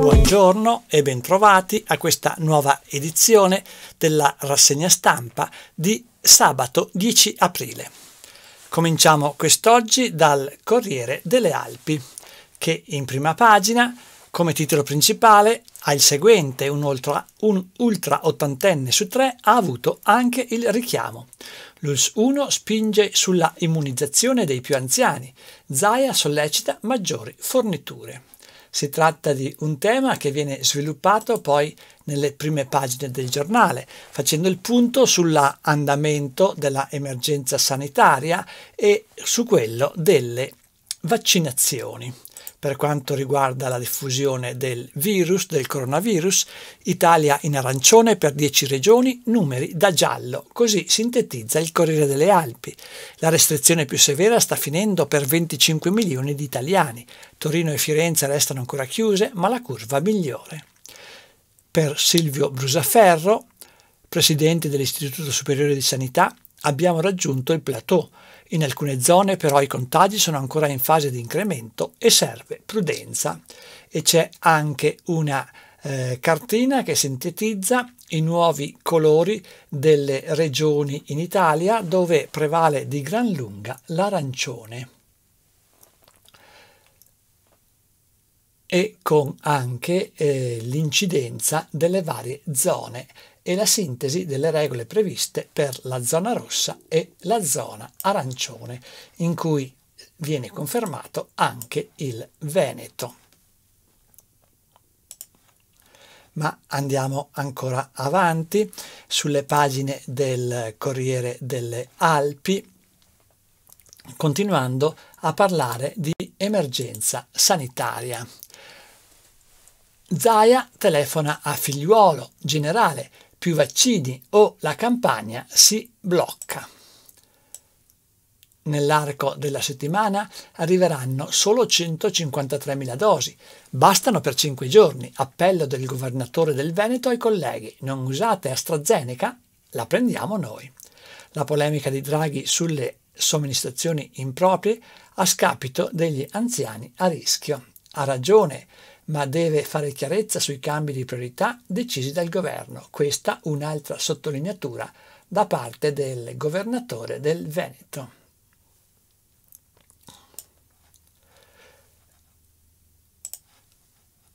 Buongiorno e bentrovati a questa nuova edizione della rassegna stampa di sabato 10 aprile. Cominciamo quest'oggi dal Corriere delle Alpi, che in prima pagina, come titolo principale, ha il seguente, un ultra, un ultra ottantenne su tre ha avuto anche il richiamo. L'ULS 1 spinge sulla immunizzazione dei più anziani. Zaia sollecita maggiori forniture. Si tratta di un tema che viene sviluppato poi nelle prime pagine del giornale, facendo il punto sull'andamento della emergenza sanitaria e su quello delle vaccinazioni per quanto riguarda la diffusione del virus, del coronavirus, Italia in arancione per 10 regioni, numeri da giallo, così sintetizza il Corriere delle Alpi. La restrizione più severa sta finendo per 25 milioni di italiani, Torino e Firenze restano ancora chiuse, ma la curva migliore. Per Silvio Brusaferro, presidente dell'Istituto Superiore di Sanità, abbiamo raggiunto il plateau, in alcune zone però i contagi sono ancora in fase di incremento e serve prudenza. E c'è anche una eh, cartina che sintetizza i nuovi colori delle regioni in Italia dove prevale di gran lunga l'arancione. e con anche eh, l'incidenza delle varie zone e la sintesi delle regole previste per la zona rossa e la zona arancione, in cui viene confermato anche il Veneto. Ma andiamo ancora avanti sulle pagine del Corriere delle Alpi, continuando a parlare di emergenza sanitaria. Zaia telefona a figliuolo, generale, più vaccini o la campagna si blocca. Nell'arco della settimana arriveranno solo 153.000 dosi. Bastano per 5 giorni. Appello del governatore del Veneto ai colleghi. Non usate AstraZeneca, la prendiamo noi. La polemica di Draghi sulle somministrazioni improprie a scapito degli anziani a rischio. Ha ragione ma deve fare chiarezza sui cambi di priorità decisi dal governo. Questa un'altra sottolineatura da parte del governatore del Veneto.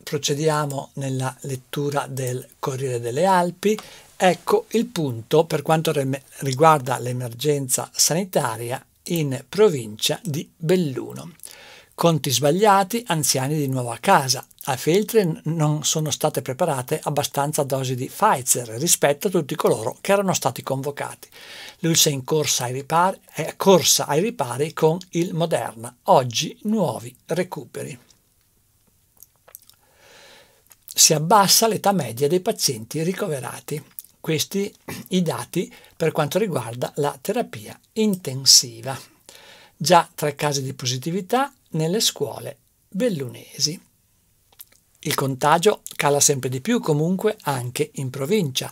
Procediamo nella lettura del Corriere delle Alpi. Ecco il punto per quanto riguarda l'emergenza sanitaria in provincia di Belluno. Conti sbagliati, anziani di nuova casa, a Feltrin non sono state preparate abbastanza dosi di Pfizer rispetto a tutti coloro che erano stati convocati. L'ULSA è in corsa ai, ripari, è corsa ai ripari con il Moderna. Oggi nuovi recuperi. Si abbassa l'età media dei pazienti ricoverati. Questi i dati per quanto riguarda la terapia intensiva. Già tre casi di positività nelle scuole bellunesi. Il contagio cala sempre di più comunque anche in provincia.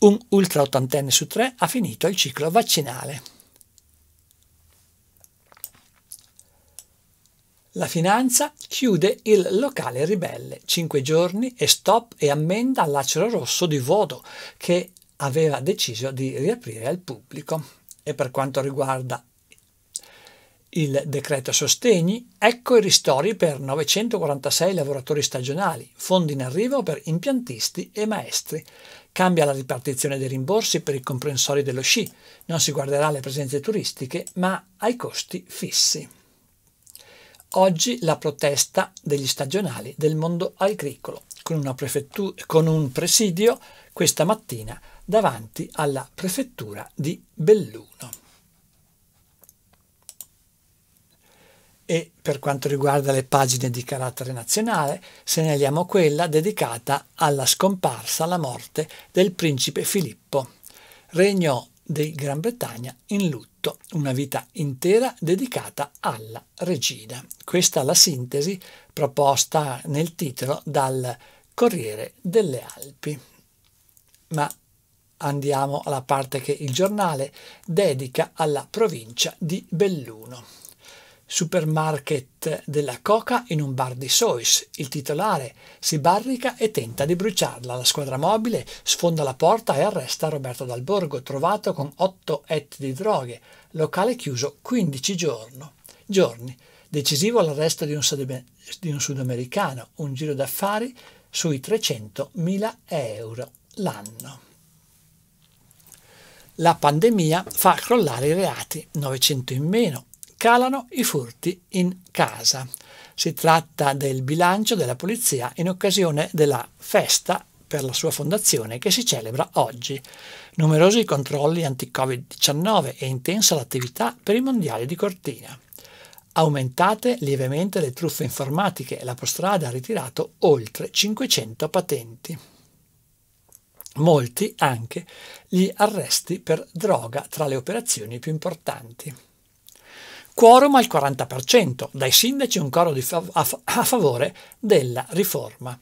Un ultra ottantenne su tre ha finito il ciclo vaccinale. La finanza chiude il locale ribelle, Cinque giorni e stop e ammenda all'acero rosso di Vodo che aveva deciso di riaprire al pubblico. E per quanto riguarda il decreto sostegni, ecco i ristori per 946 lavoratori stagionali, fondi in arrivo per impiantisti e maestri. Cambia la ripartizione dei rimborsi per i comprensori dello sci, non si guarderà alle presenze turistiche ma ai costi fissi. Oggi la protesta degli stagionali del mondo agricolo, con, con un presidio questa mattina davanti alla prefettura di Belluno. e per quanto riguarda le pagine di carattere nazionale segnaliamo quella dedicata alla scomparsa, alla morte del principe Filippo. regno di Gran Bretagna in lutto, una vita intera dedicata alla regina. Questa è la sintesi proposta nel titolo dal Corriere delle Alpi. Ma andiamo alla parte che il giornale dedica alla provincia di Belluno supermarket della coca in un bar di Sois. Il titolare si barrica e tenta di bruciarla. La squadra mobile sfonda la porta e arresta Roberto Dalborgo, trovato con 8 et di droghe. Locale chiuso 15 giorno. giorni. Decisivo l'arresto di, di un sudamericano, un giro d'affari sui 300.000 euro l'anno la pandemia fa crollare i reati, 900 in meno, calano i furti in casa. Si tratta del bilancio della polizia in occasione della festa per la sua fondazione che si celebra oggi. Numerosi controlli anti-Covid-19 e intensa l'attività per i mondiali di Cortina. Aumentate lievemente le truffe informatiche e la Postrada ha ritirato oltre 500 patenti. Molti anche gli arresti per droga tra le operazioni più importanti quorum al 40%, dai sindaci un coro fav- a, fa- a favore della riforma.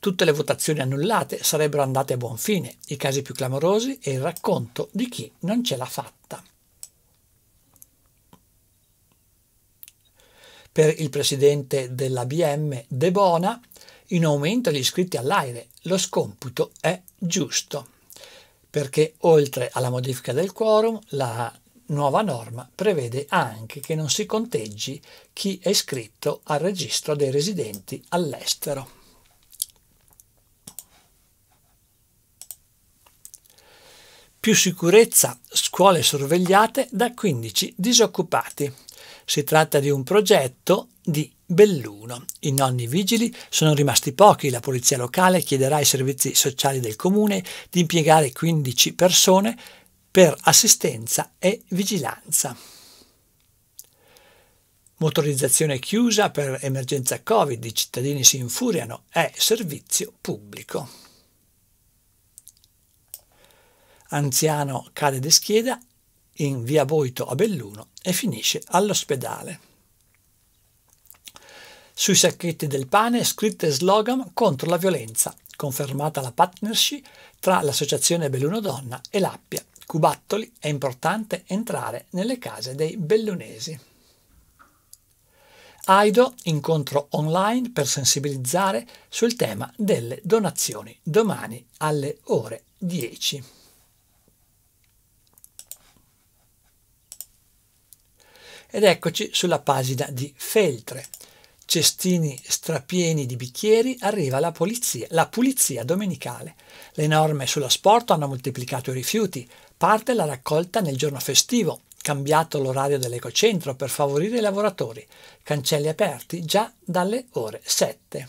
Tutte le votazioni annullate sarebbero andate a buon fine, i casi più clamorosi e il racconto di chi non ce l'ha fatta. Per il presidente della BM De Bona, in aumento gli iscritti all'aire, lo scomputo è giusto, perché oltre alla modifica del quorum, la nuova norma prevede anche che non si conteggi chi è iscritto al registro dei residenti all'estero. Più sicurezza, scuole sorvegliate da 15 disoccupati. Si tratta di un progetto di Belluno. I nonni vigili sono rimasti pochi, la polizia locale chiederà ai servizi sociali del comune di impiegare 15 persone per assistenza e vigilanza. Motorizzazione chiusa per emergenza Covid, i cittadini si infuriano, è servizio pubblico. Anziano cade di scheda in via Boito a Belluno e finisce all'ospedale. Sui sacchetti del pane scritte slogan contro la violenza, confermata la partnership tra l'Associazione Belluno Donna e l'Appia Cubattoli è importante entrare nelle case dei bellunesi. Aido, incontro online per sensibilizzare sul tema delle donazioni domani alle ore 10. Ed eccoci sulla pagina di Feltre. Cestini strapieni di bicchieri arriva la polizia, la pulizia domenicale. Le norme sullo sport hanno moltiplicato i rifiuti, Parte la raccolta nel giorno festivo, cambiato l'orario dell'ecocentro per favorire i lavoratori, cancelli aperti già dalle ore 7.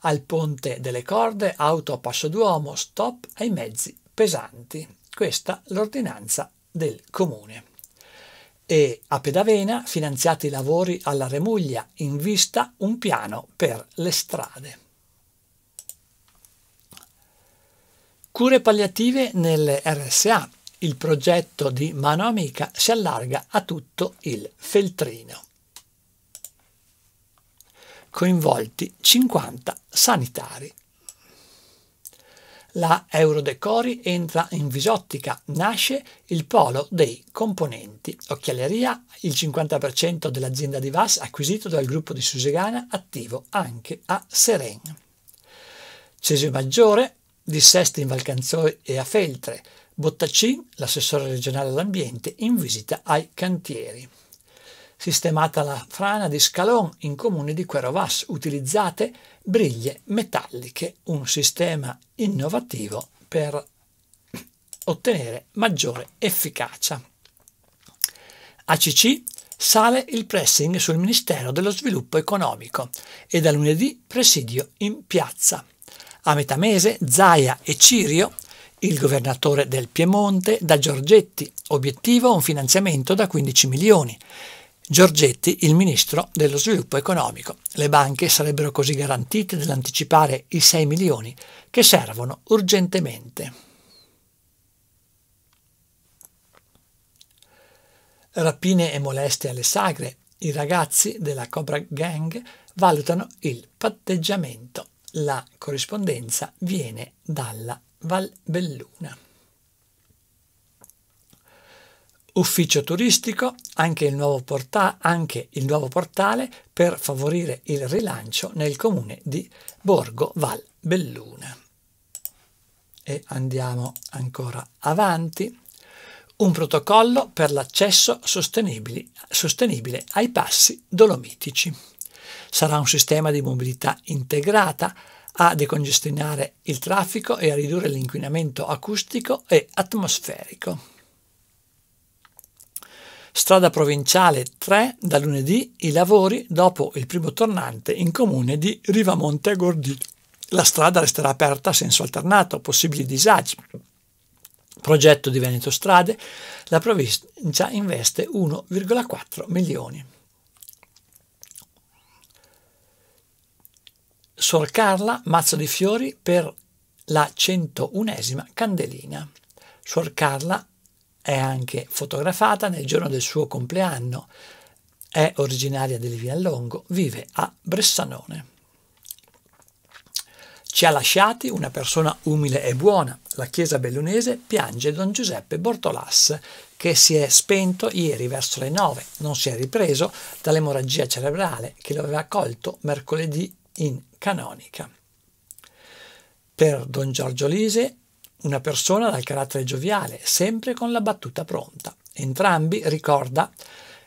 Al ponte delle corde, auto a passo d'uomo, stop ai mezzi pesanti. Questa l'ordinanza del comune. E a Pedavena finanziati i lavori alla Remuglia in vista un piano per le strade. Cure palliative nelle RSA. Il progetto di Mano Amica si allarga a tutto il Feltrino. Coinvolti 50 sanitari. La Eurodecori entra in Visottica, nasce il polo dei componenti. Occhialeria, il 50% dell'azienda di VAS acquisito dal gruppo di Susegana, attivo anche a Seren. Cesio Maggiore, di Sesti in Valcanzoi e a Feltre, Bottaccin, l'assessore regionale all'ambiente, in visita ai cantieri. Sistemata la frana di Scalon in comune di Querovas, utilizzate briglie metalliche, un sistema innovativo per ottenere maggiore efficacia. ACC sale il pressing sul Ministero dello Sviluppo Economico e da lunedì presidio in piazza. A metà mese Zaia e Cirio, il governatore del Piemonte, da Giorgetti, obiettivo un finanziamento da 15 milioni. Giorgetti, il ministro dello sviluppo economico. Le banche sarebbero così garantite nell'anticipare i 6 milioni che servono urgentemente. rapine e molestie alle sagre, i ragazzi della Cobra Gang valutano il patteggiamento la corrispondenza viene dalla Val Belluna. Ufficio turistico, anche il, nuovo porta- anche il nuovo portale per favorire il rilancio nel comune di Borgo Val Belluna. E andiamo ancora avanti. Un protocollo per l'accesso sostenibile ai passi dolomitici. Sarà un sistema di mobilità integrata a decongestionare il traffico e a ridurre l'inquinamento acustico e atmosferico. Strada provinciale 3, da lunedì i lavori dopo il primo tornante in comune di Rivamonte a Gordì. La strada resterà aperta a senso alternato, possibili disagi. Progetto di Veneto Strade, la provincia investe 1,4 milioni. Suor Carla, mazzo di fiori per la 101esima candelina. Suor Carla è anche fotografata nel giorno del suo compleanno, è originaria del Viallongo, vive a Bressanone. Ci ha lasciati una persona umile e buona. La chiesa bellunese piange don Giuseppe Bortolas, che si è spento ieri verso le 9. Non si è ripreso dall'emorragia cerebrale che lo aveva colto mercoledì in canonica. Per Don Giorgio Lise, una persona dal carattere gioviale, sempre con la battuta pronta. Entrambi, ricorda,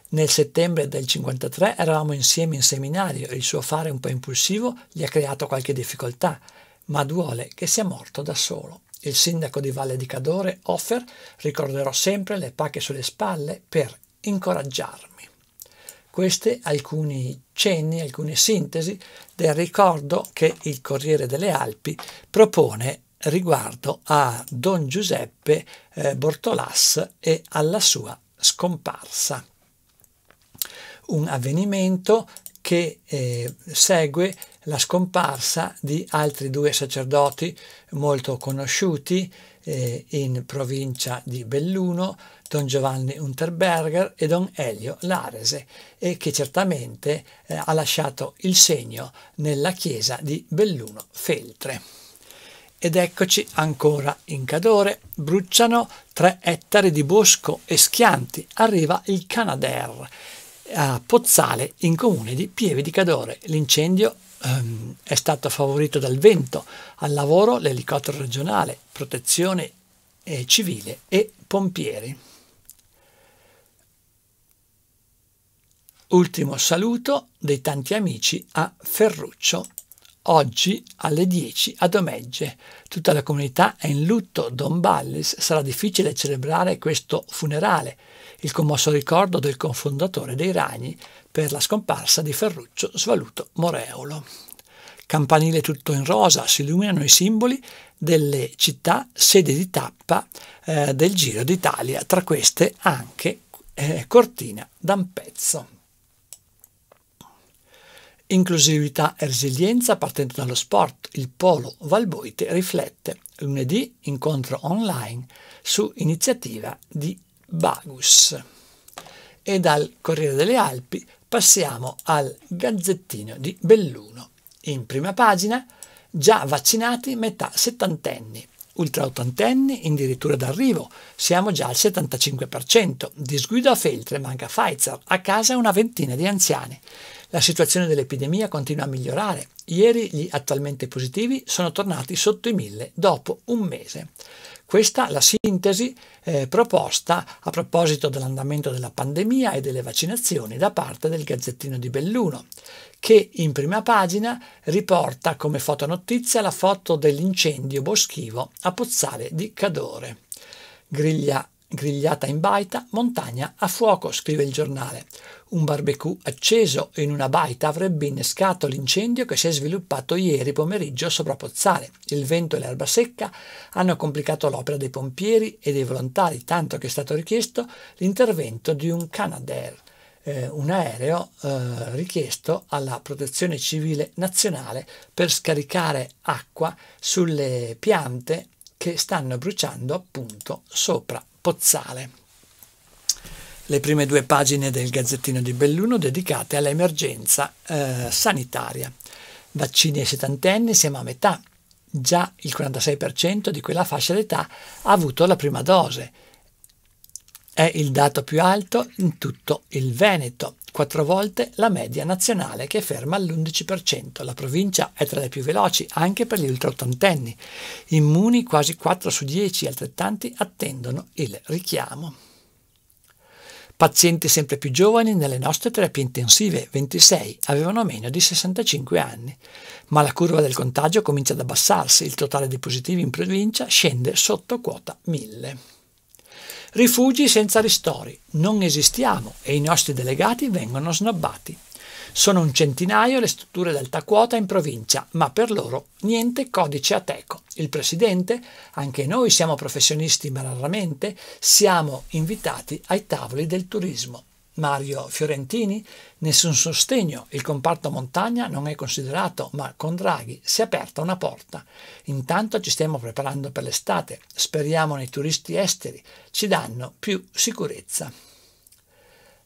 nel settembre del 53 eravamo insieme in seminario e il suo fare un po' impulsivo gli ha creato qualche difficoltà, ma duole che sia morto da solo. Il sindaco di Valle di Cadore, Offer, ricorderò sempre le pacche sulle spalle per incoraggiarmi. Queste alcuni cenni, alcune sintesi del ricordo che il Corriere delle Alpi propone riguardo a Don Giuseppe eh, Bortolas e alla sua scomparsa. Un avvenimento che eh, segue la scomparsa di altri due sacerdoti molto conosciuti eh, in provincia di Belluno, Don Giovanni Unterberger e Don Elio Larese, e che certamente eh, ha lasciato il segno nella chiesa di Belluno Feltre. Ed eccoci ancora in Cadore, bruciano tre ettari di bosco e schianti, arriva il Canadair a Pozzale in comune di Pieve di Cadore. L'incendio ehm, è stato favorito dal vento, al lavoro l'elicottero regionale, protezione eh, civile e pompieri. Ultimo saluto dei tanti amici a Ferruccio Oggi alle 10 a Domegge. Tutta la comunità è in lutto. Don Ballis sarà difficile celebrare questo funerale, il commosso ricordo del confondatore dei Ragni per la scomparsa di Ferruccio Svaluto Moreolo. Campanile tutto in rosa, si illuminano i simboli delle città sede di tappa eh, del Giro d'Italia, tra queste anche eh, Cortina d'Ampezzo. Inclusività e resilienza partendo dallo sport. Il Polo Valboite riflette. Lunedì incontro online su iniziativa di Bagus. E dal Corriere delle Alpi passiamo al Gazzettino di Belluno. In prima pagina, già vaccinati metà settantenni. Ultra Ultraottantenni addirittura d'arrivo, siamo già al 75%. Disguido a Feltre, manca Pfizer, a casa una ventina di anziani. La situazione dell'epidemia continua a migliorare. Ieri gli attualmente positivi sono tornati sotto i mille dopo un mese. Questa è la sintesi eh, proposta a proposito dell'andamento della pandemia e delle vaccinazioni da parte del Gazzettino di Belluno, che in prima pagina riporta come fotonotizia la foto dell'incendio boschivo a Pozzale di Cadore. Griglia Grigliata in baita, montagna a fuoco, scrive il giornale. Un barbecue acceso in una baita avrebbe innescato l'incendio che si è sviluppato ieri pomeriggio sopra Pozzale. Il vento e l'erba secca hanno complicato l'opera dei pompieri e dei volontari, tanto che è stato richiesto l'intervento di un Canadair, eh, un aereo eh, richiesto alla Protezione Civile Nazionale per scaricare acqua sulle piante che stanno bruciando appunto sopra Pozzale. Le prime due pagine del Gazzettino di Belluno dedicate all'emergenza eh, sanitaria. Vaccini ai settantenni, siamo a metà. Già il 46% di quella fascia d'età ha avuto la prima dose è il dato più alto in tutto il Veneto, quattro volte la media nazionale che ferma all'11%. La provincia è tra le più veloci anche per gli ultraottantenni. Immuni quasi 4 su 10, altrettanti attendono il richiamo. Pazienti sempre più giovani nelle nostre terapie intensive, 26, avevano meno di 65 anni. Ma la curva del contagio comincia ad abbassarsi, il totale dei positivi in provincia scende sotto quota 1000 rifugi senza ristori, non esistiamo e i nostri delegati vengono snobbati. Sono un centinaio le strutture d'alta quota in provincia, ma per loro niente codice ateco. Il presidente, anche noi siamo professionisti ma raramente, siamo invitati ai tavoli del turismo. Mario Fiorentini, nessun sostegno, il comparto montagna non è considerato, ma con Draghi si è aperta una porta. Intanto ci stiamo preparando per l'estate, speriamo nei turisti esteri, ci danno più sicurezza.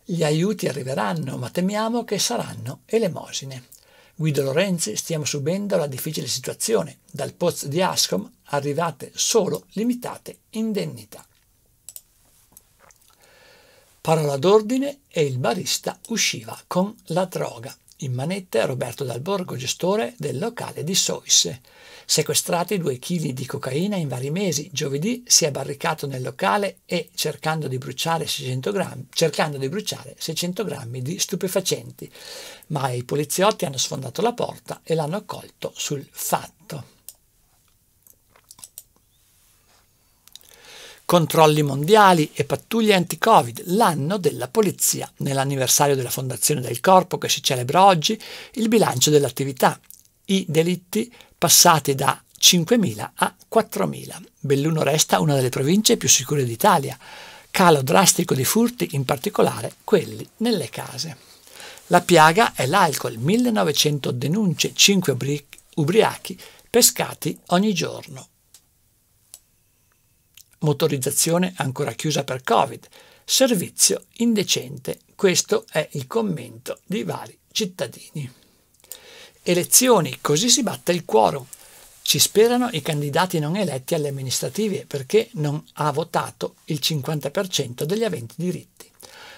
Gli aiuti arriveranno, ma temiamo che saranno elemosine. Guido Lorenzi stiamo subendo la difficile situazione, dal pozzo di Ascom arrivate solo limitate indennità. Parola d'ordine e il barista usciva con la droga. In manette Roberto Dalborgo, gestore del locale di Soisse. Sequestrati due chili di cocaina in vari mesi, giovedì si è barricato nel locale e cercando di bruciare 600 grammi, di, bruciare 600 grammi di stupefacenti, ma i poliziotti hanno sfondato la porta e l'hanno accolto sul fatto. controlli mondiali e pattuglie anti-Covid, l'anno della polizia. Nell'anniversario della fondazione del corpo che si celebra oggi, il bilancio dell'attività, i delitti passati da 5.000 a 4.000. Belluno resta una delle province più sicure d'Italia. Calo drastico di furti, in particolare quelli nelle case. La piaga è l'alcol, 1900 denunce, 5 ubri- ubriachi pescati ogni giorno. Motorizzazione ancora chiusa per Covid. Servizio indecente. Questo è il commento di vari cittadini. Elezioni, così si batte il quorum. Ci sperano i candidati non eletti alle amministrative perché non ha votato il 50% degli aventi diritti.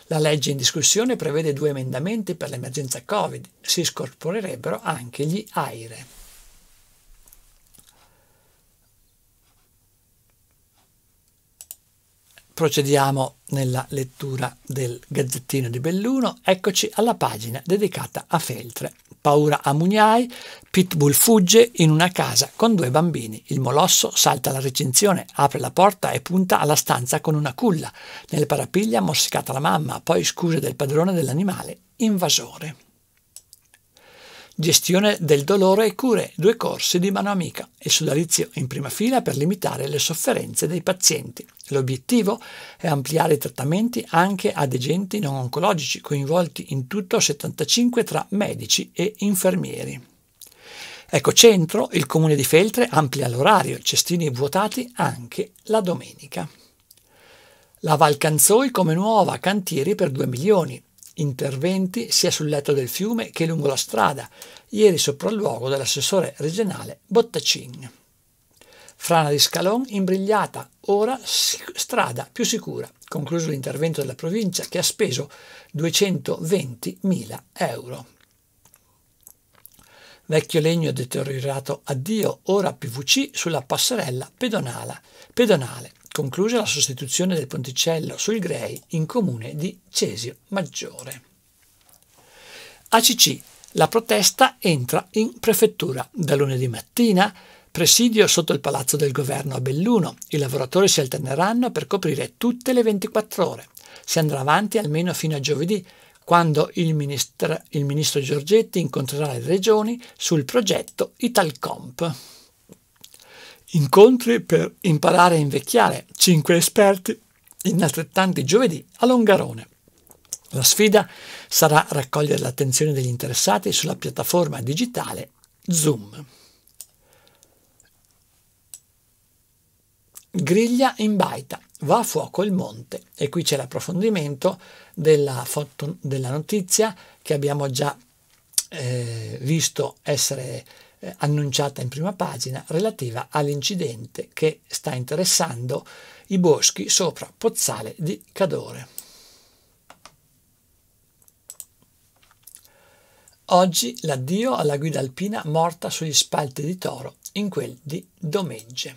La legge in discussione prevede due emendamenti per l'emergenza Covid, si scorporerebbero anche gli AIRE. Procediamo nella lettura del Gazzettino di Belluno. Eccoci alla pagina dedicata a Feltre. Paura a Mugnai, Pitbull fugge in una casa con due bambini. Il molosso salta la recinzione, apre la porta e punta alla stanza con una culla. Nel parapiglia morsicata la mamma, poi scuse del padrone dell'animale, invasore. Gestione del dolore e cure, due corsi di mano amica e sodalizio in prima fila per limitare le sofferenze dei pazienti. L'obiettivo è ampliare i trattamenti anche ad agenti non oncologici coinvolti in tutto 75 tra medici e infermieri. Ecco centro, il comune di Feltre amplia l'orario, cestini vuotati anche la domenica. La Valcanzoi come nuova, cantieri per 2 milioni interventi sia sul letto del fiume che lungo la strada, ieri sopralluogo dell'assessore regionale Bottacin. Frana di Scalon imbrigliata, ora strada più sicura, concluso l'intervento della provincia che ha speso 220.000 euro vecchio legno deteriorato addio, ora PVC sulla passerella pedonale, conclusa la sostituzione del ponticello sul Grey in comune di Cesio Maggiore. ACC, la protesta entra in prefettura da lunedì mattina, presidio sotto il palazzo del governo a Belluno. I lavoratori si alterneranno per coprire tutte le 24 ore. Si andrà avanti almeno fino a giovedì, quando il, ministra, il ministro Giorgetti incontrerà le regioni sul progetto Italcomp. Incontri per imparare a invecchiare, Cinque esperti in altrettanti giovedì a Longarone. La sfida sarà raccogliere l'attenzione degli interessati sulla piattaforma digitale Zoom. Griglia in baita, va a fuoco il monte e qui c'è l'approfondimento della, foto, della notizia che abbiamo già eh, visto essere eh, annunciata in prima pagina relativa all'incidente che sta interessando i boschi sopra Pozzale di Cadore. Oggi l'addio alla guida alpina morta sugli spalti di Toro in quel di Domegge,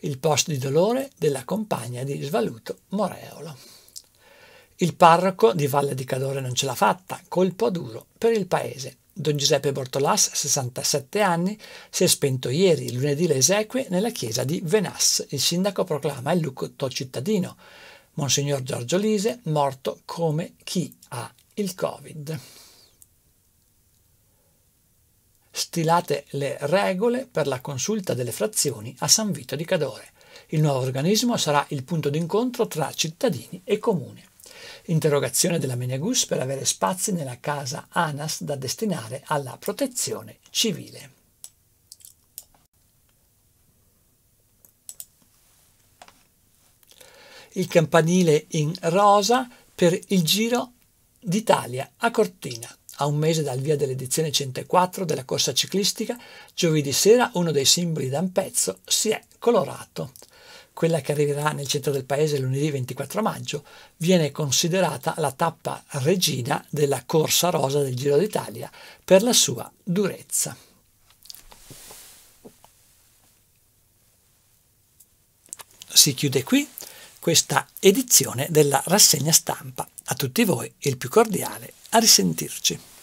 il posto di dolore della compagna di Svaluto Moreolo. Il parroco di Valle di Cadore non ce l'ha fatta, colpo duro per il paese. Don Giuseppe Bortolas, 67 anni, si è spento ieri, lunedì le esequie, nella chiesa di Venas. Il sindaco proclama il lutto cittadino. Monsignor Giorgio Lise, morto come chi ha il Covid. Stilate le regole per la consulta delle frazioni a San Vito di Cadore. Il nuovo organismo sarà il punto d'incontro tra cittadini e comune. Interrogazione della Menegus per avere spazi nella casa ANAS da destinare alla protezione civile. Il campanile in rosa per il Giro d'Italia a Cortina. A un mese dal via dell'edizione 104 della corsa ciclistica, giovedì sera uno dei simboli da un pezzo si è colorato quella che arriverà nel centro del paese lunedì 24 maggio, viene considerata la tappa regina della Corsa Rosa del Giro d'Italia per la sua durezza. Si chiude qui questa edizione della rassegna stampa. A tutti voi il più cordiale a risentirci.